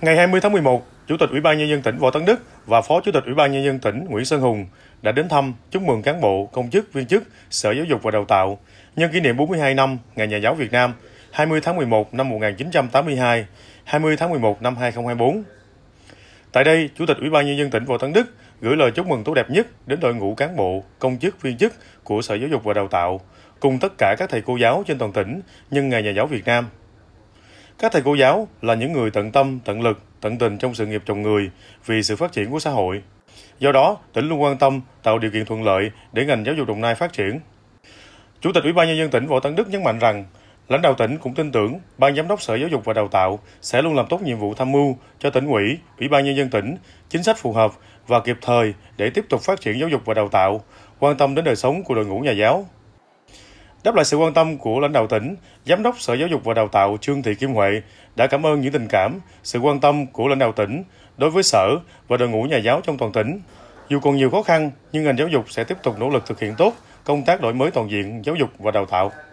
Ngày 20 tháng 11, Chủ tịch Ủy ban nhân dân tỉnh Võ Tấn Đức và Phó Chủ tịch Ủy ban nhân dân tỉnh Nguyễn Sơn Hùng đã đến thăm chúc mừng cán bộ, công chức, viên chức Sở Giáo dục và Đào tạo nhân kỷ niệm 42 năm Ngày Nhà giáo Việt Nam 20 tháng 11 năm 1982, 20 tháng 11 năm 2024. Tại đây, Chủ tịch Ủy ban nhân dân tỉnh Võ Tấn Đức gửi lời chúc mừng tốt đẹp nhất đến đội ngũ cán bộ, công chức, viên chức của Sở Giáo dục và Đào tạo cùng tất cả các thầy cô giáo trên toàn tỉnh nhân Ngày Nhà giáo Việt Nam các thầy cô giáo là những người tận tâm, tận lực, tận tình trong sự nghiệp trồng người vì sự phát triển của xã hội. Do đó, tỉnh luôn quan tâm tạo điều kiện thuận lợi để ngành giáo dục Đồng Nai phát triển. Chủ tịch Ủy ban nhân dân tỉnh Võ Tấn Đức nhấn mạnh rằng, lãnh đạo tỉnh cũng tin tưởng ban giám đốc Sở Giáo dục và Đào tạo sẽ luôn làm tốt nhiệm vụ tham mưu cho tỉnh ủy, Ủy ban nhân dân tỉnh chính sách phù hợp và kịp thời để tiếp tục phát triển giáo dục và đào tạo, quan tâm đến đời sống của đội ngũ nhà giáo. Đáp lại sự quan tâm của lãnh đạo tỉnh, Giám đốc Sở Giáo dục và Đào tạo Trương Thị Kim Huệ đã cảm ơn những tình cảm, sự quan tâm của lãnh đạo tỉnh đối với sở và đội ngũ nhà giáo trong toàn tỉnh. Dù còn nhiều khó khăn, nhưng ngành giáo dục sẽ tiếp tục nỗ lực thực hiện tốt công tác đổi mới toàn diện giáo dục và đào tạo.